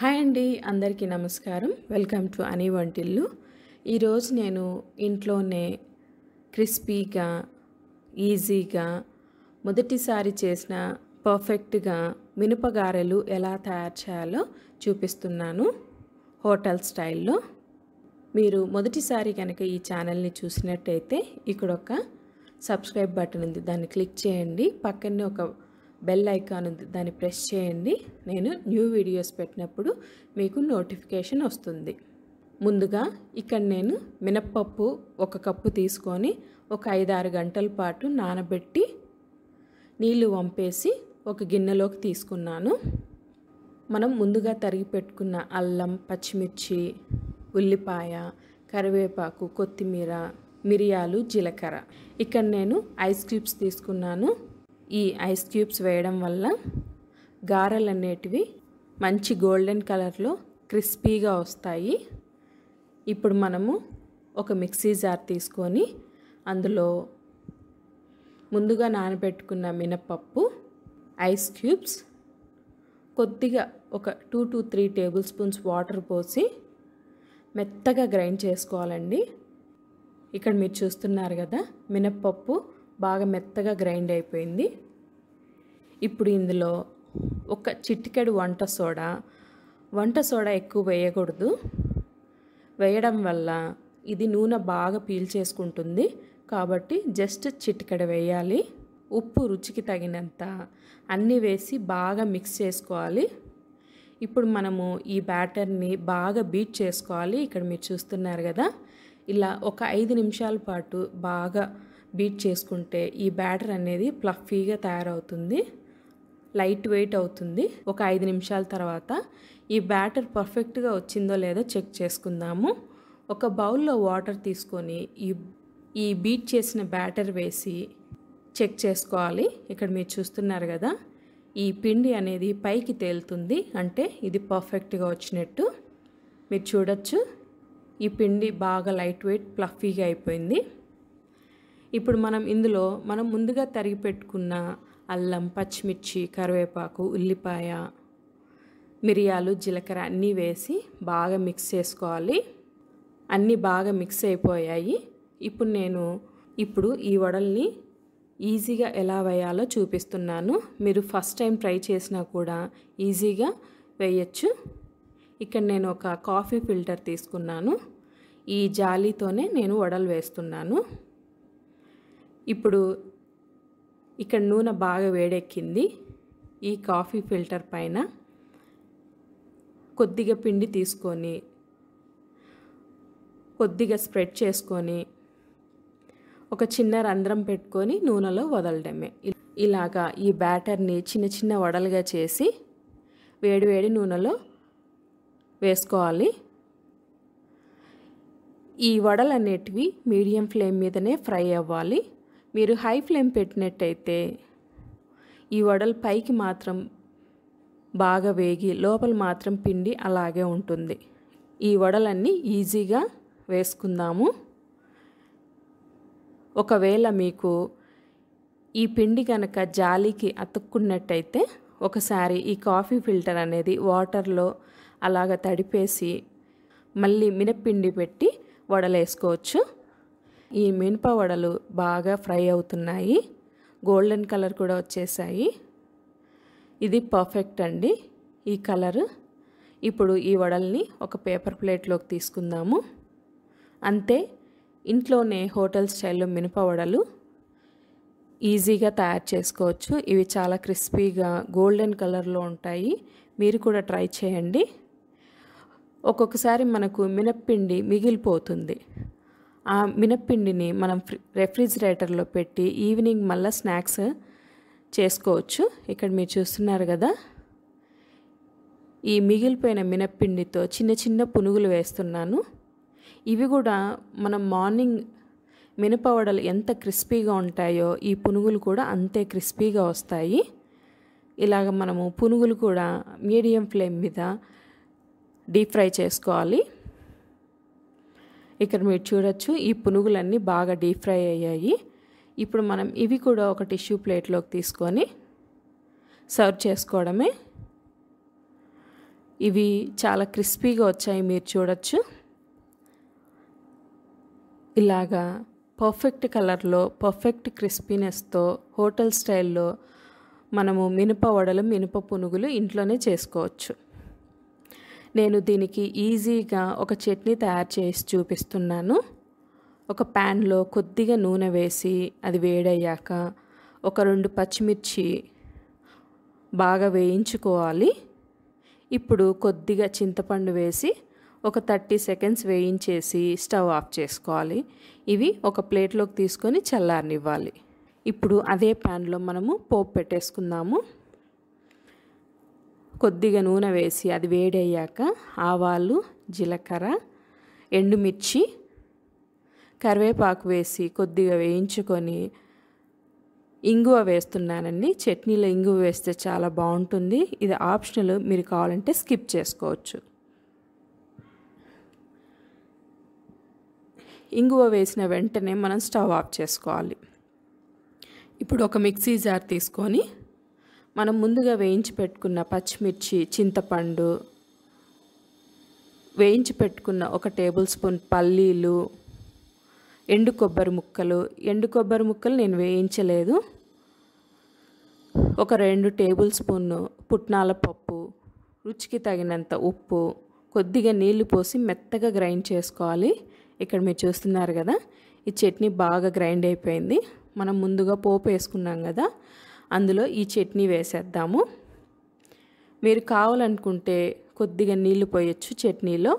hi అండి అందరికీ నమస్కారం వెల్కమ్ టు అనీ వంటిల్లు ఈరోజు నేను ఇంట్లోనే క్రిస్పీగా ఈజీగా మొదటిసారి చేసిన పర్ఫెక్ట్గా మినపగారెలు ఎలా తయారు చేయాలో చూపిస్తున్నాను హోటల్ స్టైల్లో మీరు మొదటిసారి కనుక ఈ ఛానల్ని చూసినట్టయితే ఇక్కడ ఒక సబ్స్క్రైబ్ బటన్ ఉంది దాన్ని క్లిక్ చేయండి పక్కనే ఒక బెల్ ఐకాన్ ఉంది దాన్ని ప్రెస్ చేయండి నేను న్యూ వీడియోస్ పెట్టినప్పుడు మీకు నోటిఫికేషన్ వస్తుంది ముందుగా ఇక్కడ నేను మినప్పప్పు ఒక కప్పు తీసుకొని ఒక ఐదారు గంటల పాటు నానబెట్టి నీళ్లు వంపేసి ఒక గిన్నెలోకి తీసుకున్నాను మనం ముందుగా తరిగి పెట్టుకున్న అల్లం పచ్చిమిర్చి ఉల్లిపాయ కరివేపాకు కొత్తిమీర మిరియాలు జీలకర్ర ఇక్కడ నేను ఐస్ క్యూబ్స్ తీసుకున్నాను ఈ ఐస్ క్యూబ్స్ వేయడం వల్ల గారెలు అనేటివి మంచి గోల్డెన్ కలర్లో క్రిస్పీగా వస్తాయి ఇప్పుడు మనము ఒక మిక్సీ జార్ తీసుకొని అందులో ముందుగా నానబెట్టుకున్న మినపప్పు ఐస్ క్యూబ్స్ కొద్దిగా ఒక two two three table spoons water పోసి మెత్తగా గ్రైండ్ చేసుకోవాలండి ఇక్కడ మీరు చూస్తున్నారు కదా మినపప్పు బాగా మెత్తగా గ్రైండ్ అయిపోయింది ఇప్పుడు ఇందులో ఒక చిట్టికెడు వంట సోడా వంట సోడా ఎక్కువ వేయకూడదు వేయడం వల్ల ఇది నూనె బాగా పీల్చేసుకుంటుంది కాబట్టి జస్ట్ చిటికెడ వేయాలి ఉప్పు రుచికి తగినంత అన్నీ వేసి బాగా మిక్స్ చేసుకోవాలి ఇప్పుడు మనము ఈ బ్యాటర్ని బాగా బీట్ చేసుకోవాలి ఇక్కడ మీరు చూస్తున్నారు కదా ఇలా ఒక ఐదు నిమిషాల పాటు బాగా బీట్ చేసుకుంటే ఈ బ్యాటర్ అనేది ప్లఫీగా తయారవుతుంది లైట్ వెయిట్ అవుతుంది ఒక ఐదు నిమిషాల తర్వాత ఈ బ్యాటర్ పర్ఫెక్ట్గా వచ్చిందో లేదో చెక్ చేసుకుందాము ఒక బౌల్లో వాటర్ తీసుకొని ఈ ఈ బీట్ చేసిన బ్యాటర్ వేసి చెక్ చేసుకోవాలి ఇక్కడ మీరు చూస్తున్నారు కదా ఈ పిండి అనేది పైకి తేలుతుంది అంటే ఇది పర్ఫెక్ట్గా వచ్చినట్టు మీరు చూడొచ్చు ఈ పిండి బాగా లైట్ వెయిట్ ప్లఫీగా అయిపోయింది ఇప్పుడు మనం ఇందులో మనం ముందుగా తరిగి పెట్టుకున్న అల్లం పచ్చిమిర్చి కరివేపాకు ఉల్లిపాయ మిరియాలు జీలకర్ర అన్నీ వేసి బాగా మిక్స్ చేసుకోవాలి అన్నీ బాగా మిక్స్ అయిపోయాయి ఇప్పుడు నేను ఇప్పుడు ఈ వడల్ని ఈజీగా ఎలా వేయాలో చూపిస్తున్నాను మీరు ఫస్ట్ టైం ట్రై చేసినా కూడా ఈజీగా వేయచ్చు ఇక్కడ నేను ఒక కాఫీ ఫిల్టర్ తీసుకున్నాను ఈ జాలీతోనే నేను వడలు వేస్తున్నాను ఇప్పుడు ఇక్కడ నూనె బాగా వేడెక్కింది ఈ కాఫీ ఫిల్టర్ పైన కొద్దిగా పిండి తీసుకొని కొద్దిగా స్ప్రెడ్ చేసుకొని ఒక చిన్న రంధ్రం పెట్టుకొని నూనెలో వదలడమే ఇలాగా ఈ బ్యాటర్ని చిన్న చిన్న వడలుగా చేసి వేడివేడి నూనెలో వేసుకోవాలి ఈ వడలు అనేటివి మీడియం ఫ్లేమ్ మీదనే ఫ్రై అవ్వాలి మీరు హై ఫ్లేమ్ పెట్టినట్టయితే ఈ వడలు పైకి మాత్రం బాగా వేగి లోపల మాత్రం పిండి అలాగే ఉంటుంది ఈ వడలన్నీ ఈజీగా వేసుకుందాము ఒకవేళ మీకు ఈ పిండి కనుక జాలికి అతుక్కున్నట్టయితే ఒకసారి ఈ కాఫీ ఫిల్టర్ అనేది వాటర్లో అలాగ తడిపేసి మళ్ళీ మినప్పిండి పెట్టి వడలేసుకోవచ్చు ఈ మినప వడలు బాగా ఫ్రై అవుతున్నాయి గోల్డెన్ కలర్ కూడా వచ్చేసాయి ఇది పర్ఫెక్ట్ అండి ఈ కలరు ఇప్పుడు ఈ వడల్ని ఒక పేపర్ ప్లేట్లోకి తీసుకుందాము అంతే ఇంట్లోనే హోటల్ స్టైల్లో మినప వడలు ఈజీగా తయారు చేసుకోవచ్చు ఇవి చాలా క్రిస్పీగా గోల్డెన్ కలర్లో ఉంటాయి మీరు కూడా ట్రై చేయండి ఒక్కొక్కసారి మనకు మినప్పిండి మిగిలిపోతుంది ఆ మినప్పిండిని మనం రెఫ్రిజిరేటర్లో పెట్టి ఈవినింగ్ మళ్ళీ స్నాక్స్ చేసుకోవచ్చు ఇక్కడ మీరు చూస్తున్నారు కదా ఈ మిగిలిపోయిన మినప్పిండితో చిన్న చిన్న పునుగులు వేస్తున్నాను ఇవి కూడా మనం మార్నింగ్ మినపవడలు ఎంత క్రిస్పీగా ఉంటాయో ఈ పునుగులు కూడా అంతే క్రిస్పీగా వస్తాయి ఇలాగ మనము పునుగులు కూడా మీడియం ఫ్లేమ్ మీద డీప్ ఫ్రై చేసుకోవాలి ఇక్కడ మీరు చూడొచ్చు ఈ పునుగులన్నీ బాగా డీప్ ఫ్రై అయ్యాయి ఇప్పుడు మనం ఇవి కూడా ఒక టిష్యూ ప్లేట్లోకి తీసుకొని సర్వ్ చేసుకోవడమే ఇవి చాలా క్రిస్పీగా వచ్చాయి మీరు చూడొచ్చు ఇలాగా పర్ఫెక్ట్ కలర్లో పర్ఫెక్ట్ క్రిస్పీనెస్తో హోటల్ స్టైల్లో మనము మినప వడలు మినప పునుగులు ఇంట్లోనే చేసుకోవచ్చు నేను దీనికి ఈజీగా ఒక చట్నీ తయారు చేసి చూపిస్తున్నాను ఒక ప్యాన్లో కొద్దిగా నూనె వేసి అది వేడయ్యాక ఒక రెండు పచ్చిమిర్చి బాగా వేయించుకోవాలి ఇప్పుడు కొద్దిగా చింతపండు వేసి ఒక థర్టీ సెకండ్స్ వేయించేసి స్టవ్ ఆఫ్ చేసుకోవాలి ఇవి ఒక ప్లేట్లోకి తీసుకొని చల్లారనివ్వాలి ఇప్పుడు అదే ప్యాన్లో మనము పోపు పెట్టేసుకుందాము కొద్దిగా నూనె వేసి అది వేడయ్యాక ఆవాలు జీలకర్ర ఎండుమిర్చి కరివేపాకు వేసి కొద్దిగా వేయించుకొని ఇంగువ వేస్తున్నానండి చట్నీలో ఇంగువ వేస్తే చాలా బాగుంటుంది ఇది ఆప్షనల్ మీరు కావాలంటే స్కిప్ చేసుకోవచ్చు ఇంగువ వేసిన వెంటనే మనం స్టవ్ ఆఫ్ చేసుకోవాలి ఇప్పుడు ఒక మిక్సీ జార్ తీసుకొని మనం ముందుగా వేయించి పెట్టుకున్న పచ్చిమిర్చి చింతపండు వేయించి పెట్టుకున్న ఒక టేబుల్ స్పూన్ పల్లీలు ఎండు కొబ్బరి ముక్కలు ఎండు కొబ్బరి ముక్కలు నేను వేయించలేదు ఒక రెండు టేబుల్ స్పూన్ పుట్నాల పప్పు రుచికి తగినంత ఉప్పు కొద్దిగా నీళ్లు పోసి మెత్తగా గ్రైండ్ చేసుకోవాలి ఇక్కడ మీరు చూస్తున్నారు కదా ఈ చట్నీ బాగా గ్రైండ్ అయిపోయింది మనం ముందుగా పోపు వేసుకున్నాం కదా అందులో ఈ చట్నీ వేసేద్దాము మీరు కావాలనుకుంటే కొద్దిగా నీళ్లు పోయొచ్చు చట్నీలో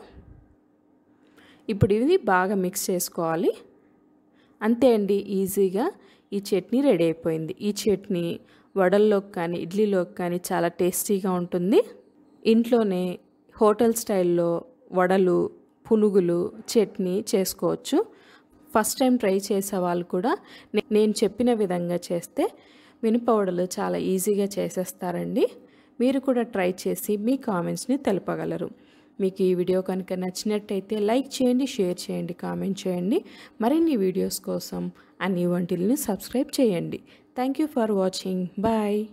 ఇప్పుడు ఇది బాగా మిక్స్ చేసుకోవాలి అంతే అండి ఈజీగా ఈ చట్నీ రెడీ అయిపోయింది ఈ చట్నీ వడల్లోకి కానీ ఇడ్లీలోకి కానీ చాలా టేస్టీగా ఉంటుంది ఇంట్లోనే హోటల్ స్టైల్లో వడలు పునుగులు చట్నీ చేసుకోవచ్చు ఫస్ట్ టైం ట్రై చేసే వాళ్ళు కూడా నేను చెప్పిన విధంగా చేస్తే మినపవడలు చాలా ఈజీగా చేసేస్తారండి మీరు కూడా ట్రై చేసి మీ కామెంట్స్ని తెలుపగలరు మీకు ఈ వీడియో కనుక నచ్చినట్టయితే లైక్ చేయండి షేర్ చేయండి కామెంట్ చేయండి మరిన్ని వీడియోస్ కోసం అన్ని వంటిల్ని సబ్స్క్రైబ్ చేయండి thank you for watching bye